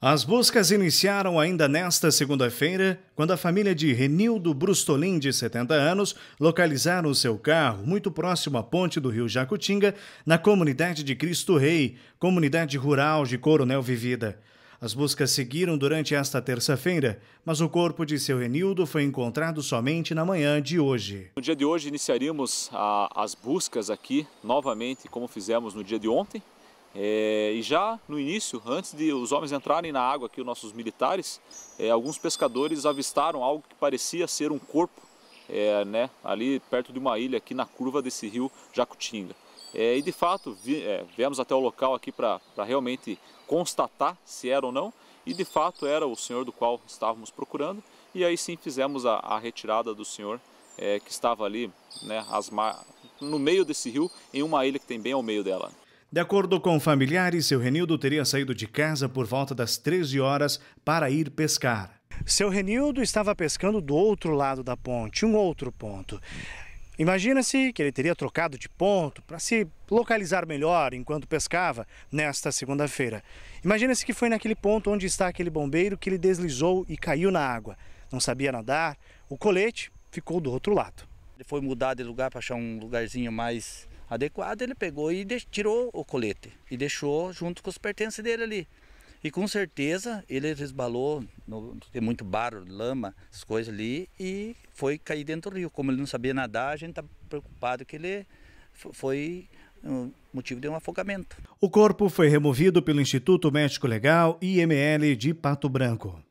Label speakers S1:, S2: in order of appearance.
S1: As buscas iniciaram ainda nesta segunda-feira, quando a família de Renildo Brustolin, de 70 anos, localizaram seu carro muito próximo à ponte do rio Jacutinga, na comunidade de Cristo Rei, comunidade rural de Coronel Vivida. As buscas seguiram durante esta terça-feira, mas o corpo de seu Renildo foi encontrado somente na manhã de hoje.
S2: No dia de hoje, iniciaríamos a, as buscas aqui novamente, como fizemos no dia de ontem, é, e já no início, antes de os homens entrarem na água aqui, os nossos militares, é, alguns pescadores avistaram algo que parecia ser um corpo é, né, ali perto de uma ilha aqui na curva desse rio Jacutinga. É, e de fato, vi, é, viemos até o local aqui para realmente constatar se era ou não, e de fato era o senhor do qual estávamos procurando, e aí sim fizemos a, a retirada do senhor é, que estava ali né, as, no meio desse rio, em uma ilha que tem bem ao meio dela.
S1: De acordo com familiares, seu Renildo teria saído de casa por volta das 13 horas para ir pescar. Seu Renildo estava pescando do outro lado da ponte, um outro ponto. Imagina-se que ele teria trocado de ponto para se localizar melhor enquanto pescava nesta segunda-feira. Imagina-se que foi naquele ponto onde está aquele bombeiro que ele deslizou e caiu na água. Não sabia nadar, o colete ficou do outro lado.
S3: Ele foi mudar de lugar para achar um lugarzinho mais adequado, ele pegou e tirou o colete e deixou junto com os pertences dele ali. E com certeza ele resbalou, no, tem muito barro, lama, essas coisas ali, e foi cair dentro do rio. Como ele não sabia nadar, a gente está preocupado que ele foi motivo de um afogamento.
S1: O corpo foi removido pelo Instituto Médico Legal IML de Pato Branco.